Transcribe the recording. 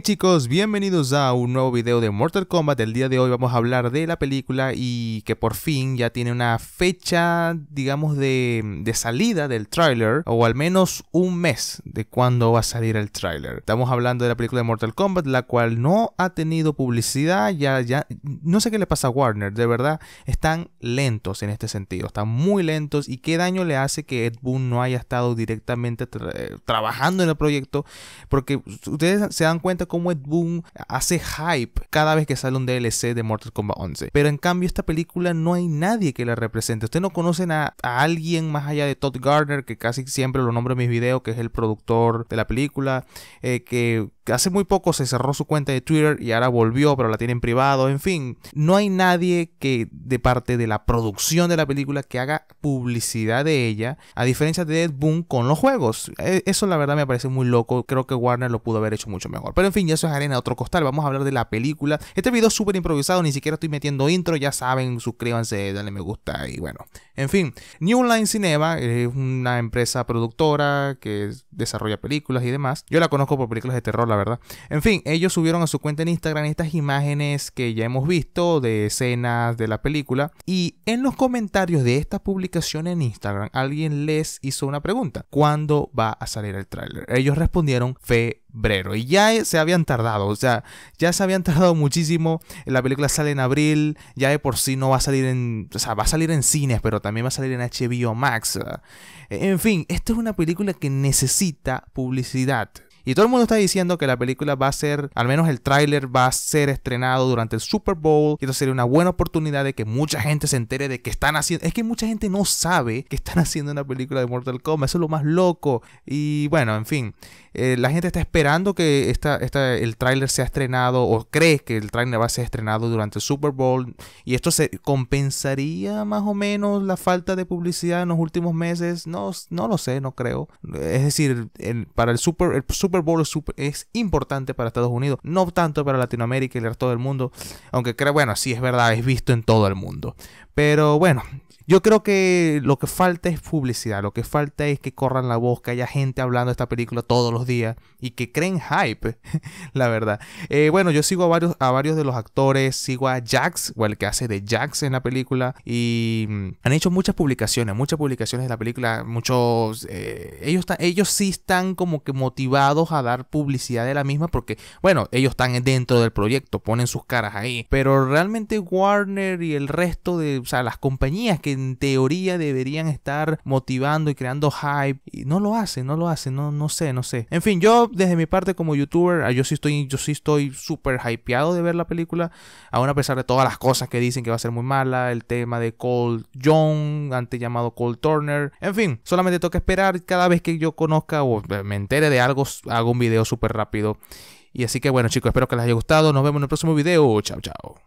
chicos, bienvenidos a un nuevo video de Mortal Kombat. El día de hoy vamos a hablar de la película y que por fin ya tiene una fecha, digamos, de, salida del tráiler, o al menos un mes de cuando va a salir el tráiler. Estamos hablando de la película de Mortal Kombat, la cual no ha tenido publicidad, ya, ya, no sé qué le pasa a Warner, de verdad, están lentos en este sentido, están muy lentos y qué daño le hace que Ed Boon no haya estado directamente trabajando en el proyecto, porque ustedes se dan cuenta como cómo Ed Boon hace hype cada vez que sale un DLC de Mortal Kombat 11. Pero en cambio esta película no hay nadie que la represente. Ustedes no conocen a, alguien más allá de Todd Gardner, que casi siempre lo nombro en mis videos, que es el productor de la película, eh, que hace muy poco se cerró su cuenta de Twitter y ahora volvió, pero la tiene en privado, en fin. No hay nadie que de parte de la producción de la película que haga publicidad de ella, a diferencia de Ed Boon con los juegos. E, eso la verdad me parece muy loco, creo que Warner lo pudo haber hecho mucho mejor. Pero en fin, ya eso es arena otro costal, vamos a hablar de la película. Este video es súper improvisado, ni siquiera estoy metiendo intro, ya saben, suscríbanse, dale me gusta y bueno. En fin, New Line Cinema eh, es una empresa productora que desarrolla películas y demás. Yo la conozco por películas de terror, en fin, ellos subieron a su cuenta en Instagram estas imágenes que ya hemos visto de escenas de la película y en los comentarios de esta publicación en Instagram alguien les hizo una pregunta. ¿Cuándo va a salir el tráiler? Ellos respondieron febrero y ya se habían tardado, o sea, ya se habían tardado muchísimo. La película sale en abril, ya de por sí no va a salir en, o sea, va a salir en cines, pero también va a salir en HBO Max. En fin, esto es una película que necesita publicidad. Y todo el mundo está diciendo que la película va a ser, al menos el tráiler va a ser estrenado durante el Super Bowl. Y esto sería una buena oportunidad de que mucha gente se entere de que están haciendo... Es que mucha gente no sabe que están haciendo una película de Mortal Kombat. Eso es lo más loco. Y bueno, en fin. Eh, la gente está esperando que esta, esta, el tráiler sea estrenado o cree que el tráiler va a ser estrenado durante el Super Bowl. Y esto se compensaría más o menos la falta de publicidad en los últimos meses. No, no lo sé, no creo. Es decir, para el Super... El Super Super Bowl es importante para Estados Unidos, no tanto para Latinoamérica y el resto del mundo, aunque creo, bueno, sí es verdad, es visto en todo el mundo. Pero bueno, yo creo que lo que falta es publicidad, lo que falta es que corran la voz, que haya gente hablando de esta película todos los días y que creen hype, la verdad. Eh, bueno, yo sigo a varios, a varios de los actores, sigo a Jax, o el que hace de Jax en la película, y mm, han hecho muchas publicaciones, muchas publicaciones de la película, muchos... Eh, ellos, ellos sí están como que motivados a dar publicidad de la misma porque, bueno, ellos están dentro del proyecto, ponen sus caras ahí, pero realmente Warner y el resto de o sea, las compañías que en teoría deberían estar motivando y creando hype, y no lo hacen, no lo hacen, no, no sé, no sé. En fin, yo desde mi parte como youtuber, ah, yo sí estoy, yo sí estoy súper hypeado de ver la película, aún a pesar de todas las cosas que dicen que va a ser muy mala, el tema de Cole John, antes llamado Cole Turner, en fin, solamente toca esperar cada vez que yo conozca o me entere de algo, hago un video súper rápido. Y así que bueno chicos, espero que les haya gustado. Nos vemos en el próximo video. Chao, chao.